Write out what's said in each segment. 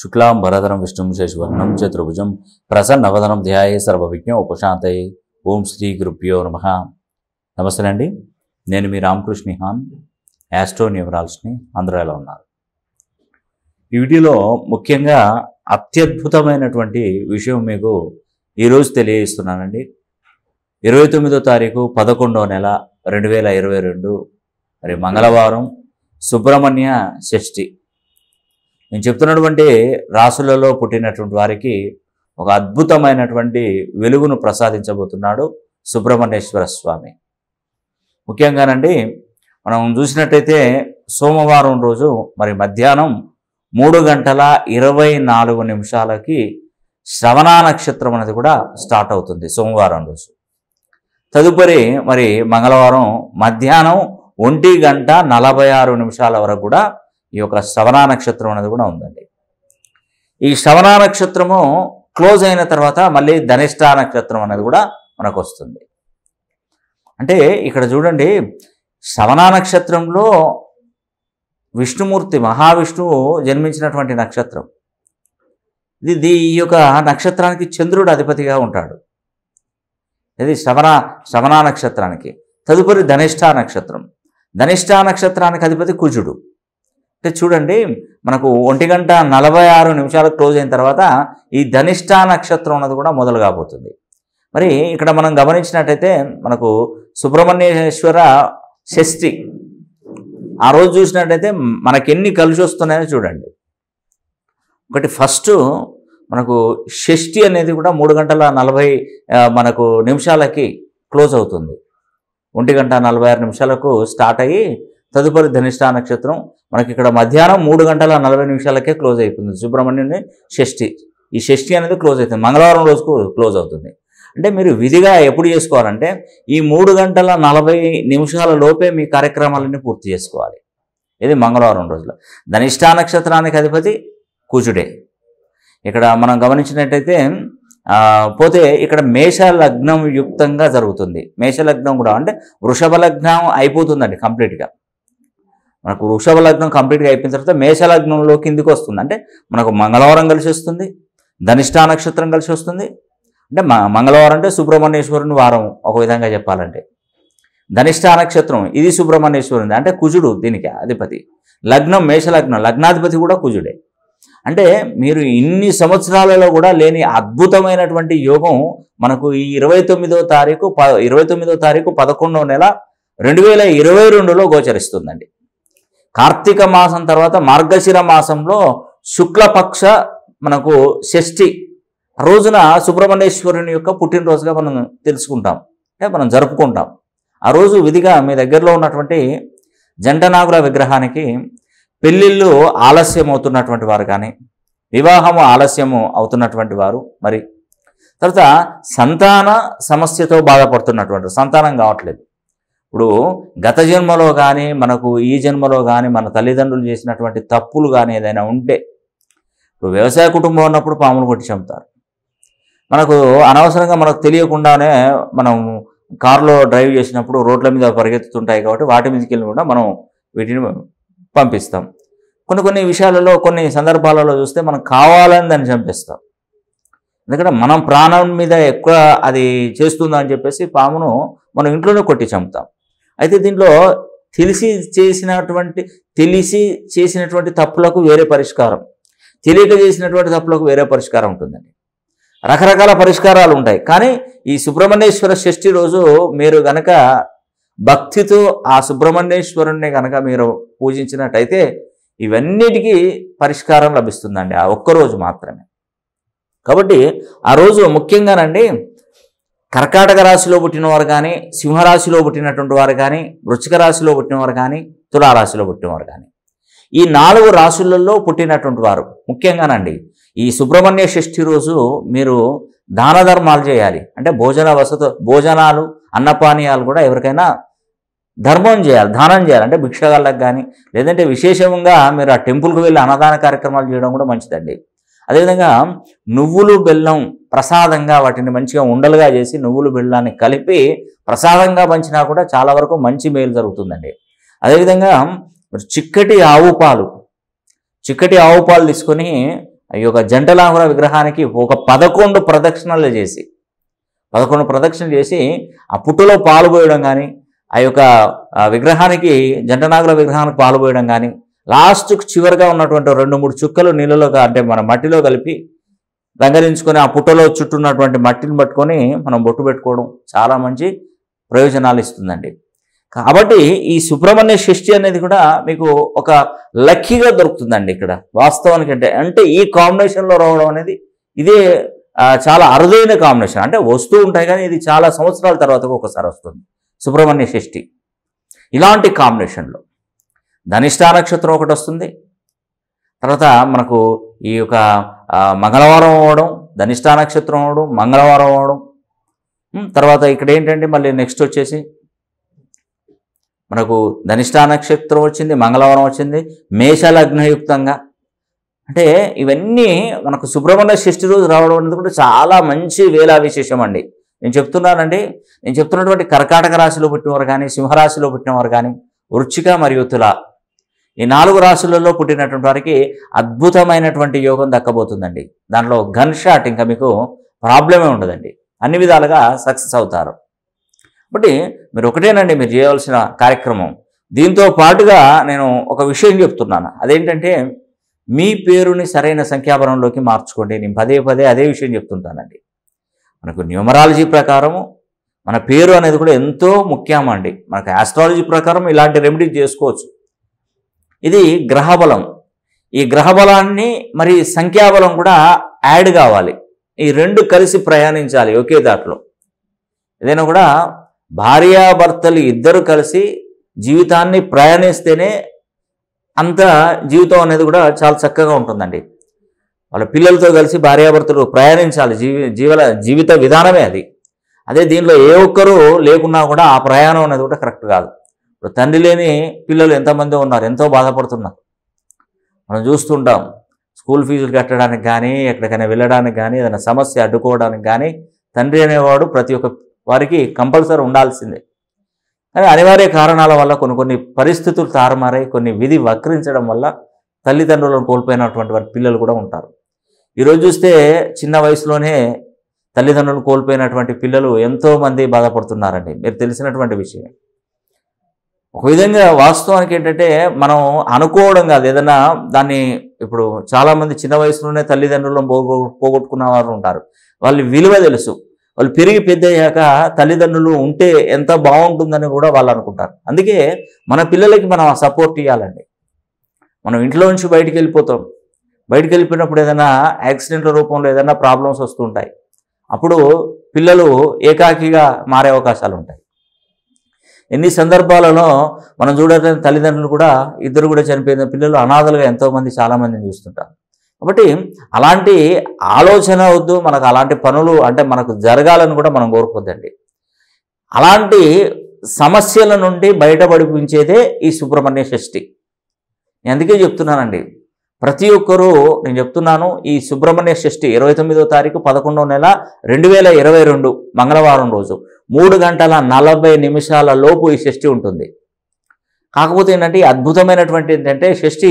శుక్లాం భరధరం విష్ణుం శశివర్ణం చతుర్భుజం ప్రసన్నవదనం ధ్యాయ సర్వవిజ్ఞం ఉపశాంతయే ఓం శ్రీ గురుభ్యో నమ నమస్తే అండి నేను మీ రామకృష్ణిహాన్ యాస్ట్రో న్యూమరాల్స్ని అందరూ ఎలా ఉన్నారు ఈ వీడియోలో ముఖ్యంగా అత్యద్భుతమైనటువంటి విషయం మీకు ఈరోజు తెలియజేస్తున్నానండి ఇరవై తొమ్మిదో తారీఖు పదకొండో నెల రెండు వేల ఇరవై రెండు మరి మంగళవారం సుబ్రహ్మణ్య షష్ఠి నేను చెప్తున్నటువంటి రాసులలో పుట్టినటువంటి వారికి ఒక అద్భుతమైనటువంటి వెలుగును ప్రసాదించబోతున్నాడు సుబ్రహ్మణ్యేశ్వర స్వామి ముఖ్యంగానండి మనం చూసినట్టయితే సోమవారం రోజు మరి మధ్యాహ్నం మూడు గంటల ఇరవై నాలుగు నిమిషాలకి శ్రవణ నక్షత్రం అనేది కూడా స్టార్ట్ అవుతుంది సోమవారం రోజు తదుపరి మరి మంగళవారం మధ్యాహ్నం ఒంటి గంట నలభై ఆరు నిమిషాల వరకు కూడా ఈ యొక్క సవనా నక్షత్రం అనేది కూడా ఉందండి ఈ శ్రవణ నక్షత్రము క్లోజ్ అయిన తర్వాత మళ్ళీ ధనిష్ట నక్షత్రం అనేది కూడా మనకు వస్తుంది అంటే ఇక్కడ చూడండి శ్రవణ నక్షత్రంలో విష్ణుమూర్తి మహావిష్ణువు జన్మించినటువంటి నక్షత్రం ఇది ఈ యొక్క నక్షత్రానికి చంద్రుడు అధిపతిగా ఉంటాడు ఇది శవన శ్రవణ నక్షత్రానికి తదుపరి ధనిష్ట నక్షత్రం ధనిష్ట నక్షత్రానికి అధిపతి కుజుడు అంటే చూడండి మనకు ఒంటి గంట నలభై ఆరు నిమిషాలు క్లోజ్ అయిన తర్వాత ఈ ధనిష్ట నక్షత్రం ఉన్నది కూడా మొదలు కాబోతుంది మరి ఇక్కడ మనం గమనించినట్టయితే మనకు సుబ్రహ్మణ్యేశ్వర షష్ఠి ఆ రోజు చూసినట్టయితే మనకెన్ని కలిసి వస్తున్నాయో చూడండి ఒకటి ఫస్ట్ మనకు షష్ఠి అనేది కూడా మూడు గంటల నలభై మనకు నిమిషాలకి క్లోజ్ అవుతుంది ఒంటి గంట నలభై ఆరు నిమిషాలకు స్టార్ట్ అయ్యి తదుపరి ధనిష్ట నక్షత్రం మనకి ఇక్కడ మధ్యాహ్నం మూడు గంటల నలభై నిమిషాలకే క్లోజ్ అయిపోతుంది సుబ్రహ్మణ్యుని షష్ఠి ఈ షష్ఠి అనేది క్లోజ్ అవుతుంది మంగళవారం రోజుకు క్లోజ్ అవుతుంది అంటే మీరు విధిగా ఎప్పుడు చేసుకోవాలంటే ఈ మూడు గంటల నలభై నిమిషాల లోపే మీ కార్యక్రమాలన్నీ పూర్తి చేసుకోవాలి ఇది మంగళవారం రోజులో ధనిష్ట నక్షత్రానికి అధిపతి కుజుడే ఇక్కడ మనం గమనించినట్టయితే పోతే ఇక్కడ మేష లగ్నం యుక్తంగా జరుగుతుంది మేష లగ్నం కూడా అంటే వృషభ లగ్నం అయిపోతుందండి కంప్లీట్గా మనకు వృషభ లగ్నం కంప్లీట్గా అయిపోయిన తర్వాత మేషలగ్నంలో కిందికి వస్తుంది అంటే మనకు మంగళవారం కలిసి వస్తుంది ధనిష్టా నక్షత్రం కలిసి వస్తుంది అంటే మంగళవారం అంటే సుబ్రహ్మణ్యేశ్వరుని వారం ఒక విధంగా చెప్పాలంటే ధనిష్టా నక్షత్రం ఇది సుబ్రహ్మణ్యేశ్వరుని అంటే కుజుడు దీనికి అధిపతి లగ్నం మేషలగ్నం లగ్నాధిపతి కూడా కుజుడే అంటే మీరు ఇన్ని సంవత్సరాలలో కూడా లేని అద్భుతమైనటువంటి యోగం మనకు ఈ ఇరవై తొమ్మిదో తారీఖు ప ఇరవై తొమ్మిదో తారీఖు పదకొండో నెల రెండు వేల ఇరవై రెండులో గోచరిస్తుందండి కార్తీక మాసం తర్వాత మార్గశిర మాసంలో శుక్లపక్ష మనకు షష్ఠి రోజున సుబ్రహ్మణ్యేశ్వరుని యొక్క పుట్టినరోజుగా మనం తెలుసుకుంటాం అంటే మనం జరుపుకుంటాం ఆ రోజు విధిగా మీ దగ్గరలో ఉన్నటువంటి జంటనాగుల విగ్రహానికి పెళ్ళిళ్ళు ఆలస్యం అవుతున్నటువంటి వారు కానీ వివాహము ఆలస్యము అవుతున్నటువంటి వారు మరి తర్వాత సంతాన సమస్యతో బాధపడుతున్నటువంటి సంతానం కావట్లేదు ఇప్పుడు గత జన్మలో కానీ మనకు ఈ జన్మలో కానీ మన తల్లిదండ్రులు చేసినటువంటి తప్పులు కానీ ఏదైనా ఉంటే ఇప్పుడు వ్యవసాయ కుటుంబం ఉన్నప్పుడు పాములు కొట్టి చంపుతారు మనకు అనవసరంగా మనకు తెలియకుండానే మనం కారులో డ్రైవ్ చేసినప్పుడు రోడ్ల మీద పరిగెత్తుతుంటాయి కాబట్టి వాటి మీదకి వెళ్ళి కూడా మనం వీటిని పంపిస్తాం కొన్ని కొన్ని విషయాలలో కొన్ని సందర్భాలలో చూస్తే మనం కావాలని దాన్ని చంపిస్తాం ఎందుకంటే మనం ప్రాణం మీద ఎక్కువ అది చేస్తుందని చెప్పేసి పామును మనం ఇంట్లోనే కొట్టి చంపుతాం అయితే దీంట్లో తెలిసి చేసినటువంటి తెలిసి చేసినటువంటి తప్పులకు వేరే పరిష్కారం తెలియక చేసినటువంటి తప్పులకు వేరే పరిష్కారం ఉంటుందండి రకరకాల పరిష్కారాలు ఉంటాయి కానీ ఈ సుబ్రహ్మణ్యేశ్వర షష్ఠి రోజు మీరు గనక భక్తితో ఆ సుబ్రహ్మణ్యేశ్వరుణ్ణి గనక మీరు పూజించినట్టయితే ఇవన్నిటికీ పరిష్కారం లభిస్తుందండి ఆ ఒక్కరోజు మాత్రమే కాబట్టి ఆ రోజు ముఖ్యంగానండి కర్కాటక రాశిలో పుట్టిన వారు కానీ సింహరాశిలో పుట్టినటువంటి వారు కానీ వృచ్చిక రాశిలో పుట్టినవారు కానీ తులారాశిలో పుట్టినవారు కానీ ఈ నాలుగు రాశులలో పుట్టినటువంటి వారు ముఖ్యంగానండి ఈ సుబ్రహ్మణ్య షష్ఠి రోజు మీరు దాన ధర్మాలు చేయాలి అంటే భోజన వసతు భోజనాలు అన్నపానీయాలు కూడా ఎవరికైనా ధర్మం చేయాలి దానం చేయాలి అంటే భిక్షగాళ్ళకు కానీ లేదంటే విశేషంగా మీరు ఆ టెంపుల్కి వెళ్ళి అన్నదాన కార్యక్రమాలు చేయడం కూడా మంచిదండి అదేవిధంగా నువ్వులు బెల్లం ప్రసాదంగా వాటిని మంచిగా ఉండలుగా చేసి నువ్వులు బెల్లాన్ని కలిపి ప్రసాదంగా పంచినా కూడా చాలా వరకు మంచి మేలు జరుగుతుందండి అదేవిధంగా చిక్కటి ఆవు పాలు చిక్కటి ఆవు పాలు తీసుకొని ఈ యొక్క జంటలాంగుల విగ్రహానికి ఒక పదకొండు ప్రదక్షిణలు చేసి పదకొండు ప్రదక్షిణలు చేసి ఆ పుట్టులో పాలు పోయడం కానీ ఆ యొక్క విగ్రహానికి జంటనాగుల విగ్రహానికి పాలు పోయడం కానీ లాస్ట్కు చివరిగా ఉన్నటువంటి రెండు మూడు చుక్కలు నీళ్ళలో అంటే మన మట్టిలో కలిపి రంగరించుకొని ఆ పుట్టలో చుట్టున్నటువంటి మట్టిని పట్టుకొని మనం బొట్టు పెట్టుకోవడం చాలా మంచి ప్రయోజనాలు ఇస్తుందండి కాబట్టి ఈ సుబ్రహ్మణ్య షష్ఠి అనేది కూడా మీకు ఒక లక్కీగా దొరుకుతుందండి ఇక్కడ వాస్తవానికి అంటే అంటే ఈ కాంబినేషన్లో రావడం అనేది ఇదే చాలా అరుదైన కాంబినేషన్ అంటే వస్తూ ఉంటాయి కానీ ఇది చాలా సంవత్సరాల తర్వాత ఒకసారి వస్తుంది సుబ్రహ్మణ్య షష్ఠి ఇలాంటి కాంబినేషన్లో ధనిష్ఠా నక్షత్రం ఒకటి వస్తుంది తర్వాత మనకు ఈ యొక్క మంగళవారం అవ్వడం ధనిష్టా నక్షత్రం అవ్వడం మంగళవారం అవ్వడం తర్వాత ఇక్కడ ఏంటంటే మళ్ళీ నెక్స్ట్ వచ్చేసి మనకు ధనిష్టా నక్షత్రం వచ్చింది మంగళవారం వచ్చింది మేషలగ్నయుక్తంగా అంటే ఇవన్నీ మనకు సుబ్రహ్మణ్య షష్ఠి రోజు రావడం అనేది కూడా చాలా మంచి వేలా విశేషం అండి నేను చెప్తున్నానండి నేను చెప్తున్నటువంటి కర్కాటక రాశిలో పుట్టినవారు కానీ సింహరాశిలో పుట్టినవారు కానీ వృచ్చిక మరియు తుల ఈ నాలుగు రాశులలో పుట్టినటువంటి వారికి అద్భుతమైనటువంటి యోగం దక్కబోతుందండి దాంట్లో గన్ షాట్ ఇంకా మీకు ప్రాబ్లమే ఉండదండి అన్ని విధాలుగా సక్సెస్ అవుతారు కాబట్టి మీరు ఒకటేనండి మీరు చేయవలసిన కార్యక్రమం దీంతో పాటుగా నేను ఒక విషయం చెప్తున్నాను అదేంటంటే మీ పేరుని సరైన సంఖ్యాపరంలోకి మార్చుకోండి నేను పదే పదే అదే విషయం చెప్తుంటానండి మనకు న్యూమరాలజీ ప్రకారము మన పేరు అనేది కూడా ఎంతో ముఖ్యమండి మనకు ఆస్ట్రాలజీ ప్రకారం ఇలాంటి రెమెడీ చేసుకోవచ్చు ఇది గ్రహబలం ఈ గ్రహబలాన్ని మరి సంఖ్యాబలం కూడా యాడ్ కావాలి ఈ రెండు కలిసి ప్రయాణించాలి ఒకే దాంట్లో ఏదైనా కూడా భార్యాభర్తలు ఇద్దరు కలిసి జీవితాన్ని ప్రయాణిస్తేనే అంత జీవితం అనేది కూడా చాలా చక్కగా ఉంటుందండి వాళ్ళ పిల్లలతో కలిసి భార్యాభర్తలు ప్రయాణించాలి జీవి జీవల జీవిత విధానమే అది అదే దీనిలో ఏ ఒక్కరూ లేకున్నా కూడా ఆ ప్రయాణం అనేది కూడా కరెక్ట్ కాదు ఇప్పుడు తండ్రి లేని పిల్లలు ఎంతమంది ఉన్నారు ఎంతో బాధపడుతున్నారు మనం చూస్తుంటాం స్కూల్ ఫీజులు కట్టడానికి కానీ ఎక్కడికైనా వెళ్ళడానికి కానీ ఏదైనా సమస్య అడ్డుకోవడానికి కానీ తండ్రి అనేవాడు ప్రతి ఒక్క వారికి కంపల్సరీ ఉండాల్సిందే కానీ అనివార్య కారణాల వల్ల కొన్ని కొన్ని పరిస్థితులు తారుమారై కొన్ని విధి వక్రించడం వల్ల తల్లిదండ్రులను కోల్పోయినటువంటి వారి పిల్లలు కూడా ఉంటారు ఈరోజు చూస్తే చిన్న వయసులోనే తల్లిదండ్రులను కోల్పోయినటువంటి పిల్లలు ఎంతోమంది బాధపడుతున్నారండి మీరు తెలిసినటువంటి విషయం ఒక విధంగా వాస్తవానికి ఏంటంటే మనం అనుకోవడం కాదు ఏదైనా దాన్ని ఇప్పుడు చాలామంది చిన్న వయసులోనే తల్లిదండ్రులను పోగొ పోగొట్టుకున్న వారు ఉంటారు వాళ్ళ విలువ తెలుసు వాళ్ళు పెరిగి పెద్ద అయ్యాక తల్లిదండ్రులు ఉంటే ఎంత బాగుంటుందని కూడా వాళ్ళు అనుకుంటారు అందుకే మన పిల్లలకి మనం సపోర్ట్ ఇవ్వాలండి మనం ఇంట్లో నుంచి బయటికి వెళ్ళిపోతాం బయటికి వెళ్ళిపోయినప్పుడు ఏదైనా యాక్సిడెంట్ల రూపంలో ఏదైనా ప్రాబ్లమ్స్ వస్తుంటాయి అప్పుడు పిల్లలు ఏకాకిగా మారే అవకాశాలు ఉంటాయి ఎన్ని సందర్భాలలో మనం చూడలేని తల్లిదండ్రులు కూడా ఇద్దరు కూడా చనిపోయిన పిల్లలు అనాథలుగా ఎంతోమంది చాలామందిని చూస్తుంటారు కాబట్టి అలాంటి ఆలోచన వద్దు మనకు అలాంటి పనులు అంటే మనకు జరగాలని కూడా మనం కోరుకోద్దండి అలాంటి సమస్యల నుండి బయటపడిపించేదే ఈ సుబ్రహ్మణ్య షష్ఠి నేను అందుకే చెప్తున్నానండి ప్రతి ఒక్కరూ నేను చెప్తున్నాను ఈ సుబ్రహ్మణ్య షష్ఠి ఇరవై తొమ్మిదో తారీఖు పదకొండో నెల రెండు వేల ఇరవై రెండు మంగళవారం రోజు మూడు గంటల నలభై నిమిషాల లోపు ఈ షష్ఠి ఉంటుంది కాకపోతే ఏంటంటే అద్భుతమైనటువంటి ఏంటంటే షష్ఠి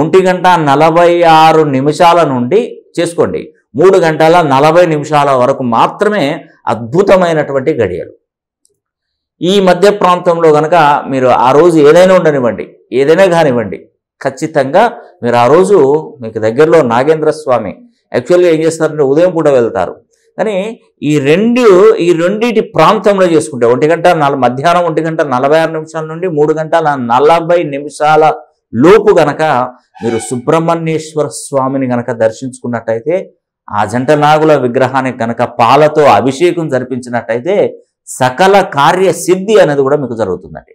ఒంటి గంట నలభై ఆరు నిమిషాల నుండి చేసుకోండి మూడు గంటల నలభై నిమిషాల వరకు మాత్రమే అద్భుతమైనటువంటి గడియలు ఈ మధ్య ప్రాంతంలో కనుక మీరు ఆ రోజు ఏదైనా ఉండనివ్వండి ఏదైనా కానివ్వండి ఖచ్చితంగా మీరు ఆ రోజు మీకు దగ్గరలో నాగేంద్ర స్వామి యాక్చువల్గా ఏం చేస్తారంటే ఉదయం పూట వెళ్తారు కానీ ఈ రెండు ఈ రెండింటి ప్రాంతంలో చేసుకుంటే ఒంటి గంట నల మధ్యాహ్నం ఒంటి గంట నలభై ఆరు నిమిషాల నుండి మూడు గంటల నలభై నిమిషాల లోపు గనక మీరు సుబ్రహ్మణ్యేశ్వర స్వామిని గనక దర్శించుకున్నట్టయితే ఆ జంట నాగుల విగ్రహానికి కనుక పాలతో అభిషేకం జరిపించినట్టయితే సకల కార్య సిద్ధి అనేది కూడా మీకు జరుగుతుందండి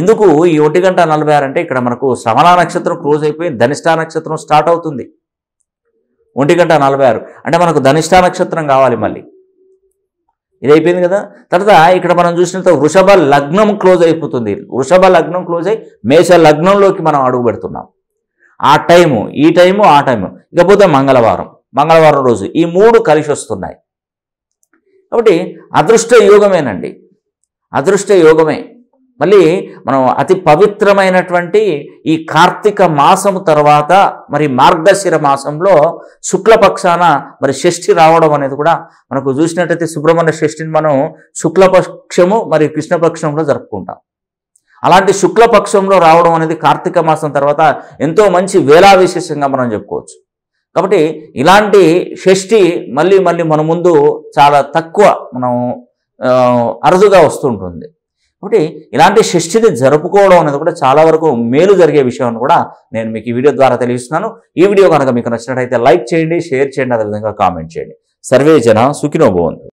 ఎందుకు ఈ ఒంటి గంట నలభై ఆరు అంటే ఇక్కడ మనకు శ్రవణ నక్షత్రం క్లోజ్ అయిపోయి ధనిష్టా నక్షత్రం స్టార్ట్ అవుతుంది ఒంటి గంట నలభై ఆరు అంటే మనకు ధనిష్టా నక్షత్రం కావాలి మళ్ళీ ఇది అయిపోయింది కదా తర్వాత ఇక్కడ మనం చూసినంత వృషభ లగ్నం క్లోజ్ అయిపోతుంది వృషభ లగ్నం క్లోజ్ అయి మేష లగ్నంలోకి మనం అడుగు పెడుతున్నాం ఆ టైము ఈ టైము ఆ టైము ఇకపోతే మంగళవారం మంగళవారం రోజు ఈ మూడు కలిసి వస్తున్నాయి కాబట్టి అదృష్ట యోగమేనండి అదృష్ట యోగమే మళ్ళీ మనం అతి పవిత్రమైనటువంటి ఈ కార్తీక మాసము తర్వాత మరి మార్గశిర మాసంలో శుక్లపక్షాన మరి షష్ఠి రావడం అనేది కూడా మనకు చూసినట్టయితే సుబ్రహ్మణ్య షష్ఠిని మనం శుక్లపక్షము మరియు కృష్ణపక్షంలో జరుపుకుంటాం అలాంటి శుక్లపక్షంలో రావడం అనేది కార్తీక మాసం తర్వాత ఎంతో మంచి వేలా విశేషంగా మనం చెప్పుకోవచ్చు కాబట్టి ఇలాంటి షష్ఠి మళ్ళీ మళ్ళీ మన ముందు చాలా తక్కువ మనం అరుదుగా వస్తుంటుంది కాబట్టి ఇలాంటి షష్ఠిని జరుపుకోవడం అనేది కూడా చాలా వరకు మేలు జరిగే విషయం కూడా నేను మీకు ఈ వీడియో ద్వారా తెలియజేస్తున్నాను ఈ వీడియో కనుక మీకు నచ్చినట్టయితే లైక్ చేయండి షేర్ చేయండి అదేవిధంగా కామెంట్ చేయండి సర్వే జన సుఖినోభవంతు